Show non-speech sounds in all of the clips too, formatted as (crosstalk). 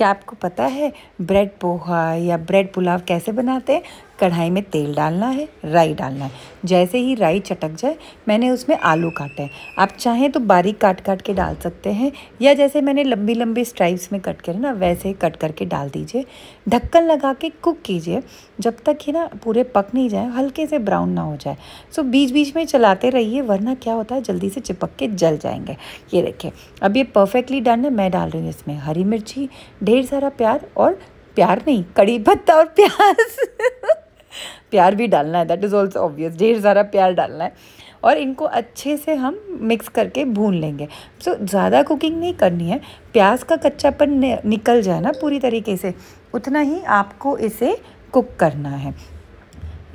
क्या आपको पता है ब्रेड पोहा या ब्रेड पुलाव कैसे बनाते हैं कढ़ाई में तेल डालना है राई डालना है जैसे ही राई चटक जाए मैंने उसमें आलू काटे हैं आप चाहें तो बारीक काट काट के डाल सकते हैं या जैसे मैंने लंबी लंबी स्ट्राइप्स में कट करे ना वैसे ही कट करके डाल दीजिए ढक्कन लगा के कुक कीजिए जब तक ही ना पूरे पक नहीं जाए हल्के से ब्राउन ना हो जाए सो बीच बीच में चलाते रहिए वरना क्या होता है जल्दी से चिपक के जल जाएंगे ये देखिए अब ये परफेक्टली डन है मैं डाल रही हूँ इसमें हरी मिर्ची ढेर सारा प्याज और प्यार नहीं कड़ी भत्ता और प्याज (laughs) प्यार भी डालना है दैट इज़ ऑल्सो ऑब्वियस ढेर सारा प्यार डालना है और इनको अच्छे से हम मिक्स करके भून लेंगे सो so, ज़्यादा कुकिंग नहीं करनी है प्याज का कच्चापन निकल जाए ना पूरी तरीके से उतना ही आपको इसे कुक करना है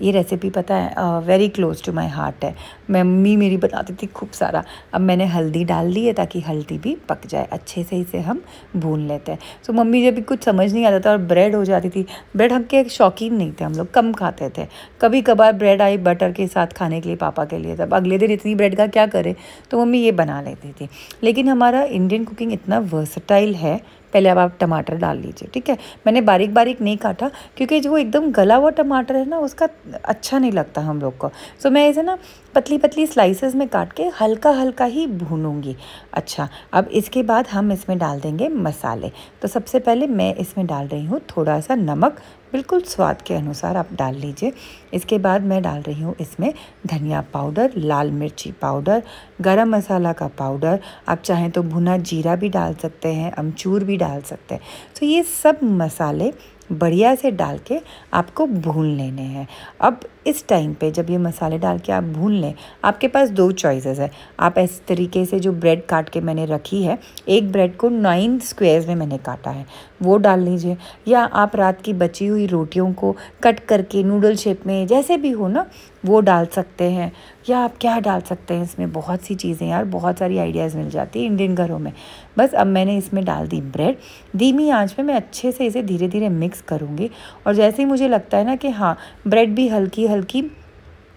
ये रेसिपी पता है very close to my heart है मम्मी मेरी बताती थी खूब सारा अब मैंने हल्दी डाल दी है ताकि हल्दी भी पक जाए अच्छे से इसे हम भून लेते हैं सो so, मम्मी जब भी कुछ समझ नहीं आता था और ब्रेड हो जाती थी ब्रेड हम के शौकीन नहीं थे हम लोग कम खाते थे कभी कभार ब्रेड आई बटर के साथ खाने के लिए पापा के लिए तब अगले दिन इतनी ब्रेड का क्या करें तो मम्मी ये बना लेती थी लेकिन हमारा इंडियन कुकिंग इतना वर्सटाइल है पहले अब आप टमाटर डाल लीजिए ठीक है मैंने बारीक बारीक नहीं काटा क्योंकि जो एकदम गला हुआ टमाटर है ना उसका अच्छा नहीं लगता हम लोग को सो मैं इसे ना पतली पतली स्लाइसेस में काट के हल्का हल्का ही भूनूंगी अच्छा अब इसके बाद हम इसमें डाल देंगे मसाले तो सबसे पहले मैं इसमें डाल रही हूँ थोड़ा सा नमक बिल्कुल स्वाद के अनुसार आप डाल लीजिए इसके बाद मैं डाल रही हूँ इसमें धनिया पाउडर लाल मिर्ची पाउडर गरम मसाला का पाउडर आप चाहें तो भुना जीरा भी डाल सकते हैं अमचूर भी डाल सकते हैं तो ये सब मसाले बढ़िया से डाल के आपको भून लेने हैं अब इस टाइम पे जब ये मसाले डाल के आप भून लें आपके पास दो चॉइसेस है आप इस तरीके से जो ब्रेड काट के मैंने रखी है एक ब्रेड को नाइन स्क्वेयर्स में मैंने काटा है वो डाल लीजिए या आप रात की बची हुई रोटियों को कट करके नूडल शेप में जैसे भी हो ना वो डाल सकते हैं या आप क्या डाल सकते हैं इसमें बहुत सी चीज़ें यार बहुत सारी आइडियाज़ मिल जाती है इंडियन घरों में बस अब मैंने इसमें डाल दी ब्रेड धीमी आंच पे मैं अच्छे से इसे धीरे धीरे मिक्स करूँगी और जैसे ही मुझे लगता है ना कि हाँ ब्रेड भी हल्की हल्की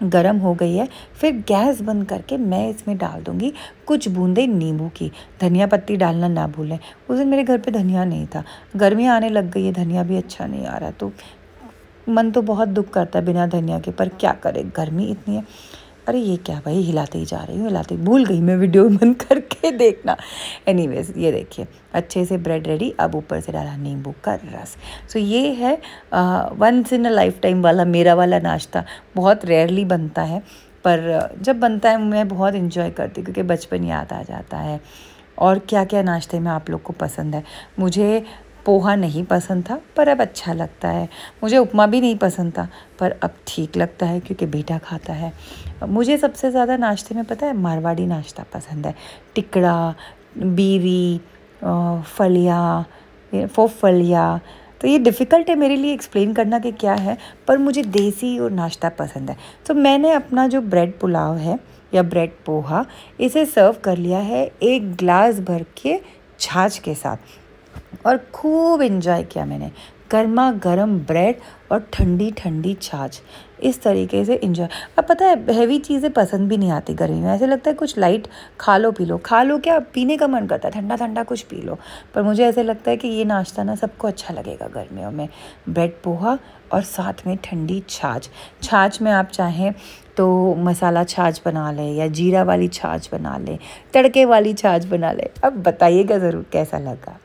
गरम हो गई है फिर गैस बंद करके मैं इसमें डाल दूंगी कुछ बूंदे नींबू की धनिया पत्ती डालना ना भूलें उस दिन मेरे घर पे धनिया नहीं था गर्मी आने लग गई है धनिया भी अच्छा नहीं आ रहा तो मन तो बहुत दुख करता है बिना धनिया के पर क्या करें गर्मी इतनी है अरे ये क्या भाई हिलाते ही जा रही हूँ हिलाते ही भूल गई मैं वीडियो (laughs) बंद करके देखना एनी ये देखिए अच्छे से ब्रेड रेडी अब ऊपर से डाला नींबू का रस सो so, ये है once in a lifetime वाला मेरा वाला नाश्ता बहुत रेयरली बनता है पर जब बनता है मैं बहुत इन्जॉय करती क्योंकि बचपन याद आ जाता है और क्या क्या नाश्ते में आप लोग को पसंद है मुझे पोहा नहीं पसंद था पर अब अच्छा लगता है मुझे उपमा भी नहीं पसंद था पर अब ठीक लगता है क्योंकि बेटा खाता है मुझे सबसे ज़्यादा नाश्ते में पता है मारवाड़ी नाश्ता पसंद है टिकड़ा बीवी फलिया फोफलिया तो ये डिफ़िकल्ट है मेरे लिए एक्सप्लेन करना कि क्या है पर मुझे देसी और नाश्ता पसंद है तो मैंने अपना जो ब्रेड पुलाव है या ब्रेड पोहा इसे सर्व कर लिया है एक ग्लास भर के छाछ के साथ और खूब इन्जॉय किया मैंने गर्मा गर्म ब्रेड और ठंडी ठंडी छाछ इस तरीके से इंजॉय अब पता है हैवी चीज़ें पसंद भी नहीं आती गर्मी में ऐसे लगता है कुछ लाइट खा लो पी लो खा लो क्या पीने का मन करता है ठंडा ठंडा कुछ पी लो पर मुझे ऐसे लगता है कि ये नाश्ता ना सबको अच्छा लगेगा गर्मियों में ब्रेड पोहा और साथ में ठंडी छाछ छाछ में आप चाहें तो मसाला छाछ बना लें या जीरा वाली छाछ बना लें तड़के वाली छाछ बना लें अब बताइएगा ज़रूर कैसा लगा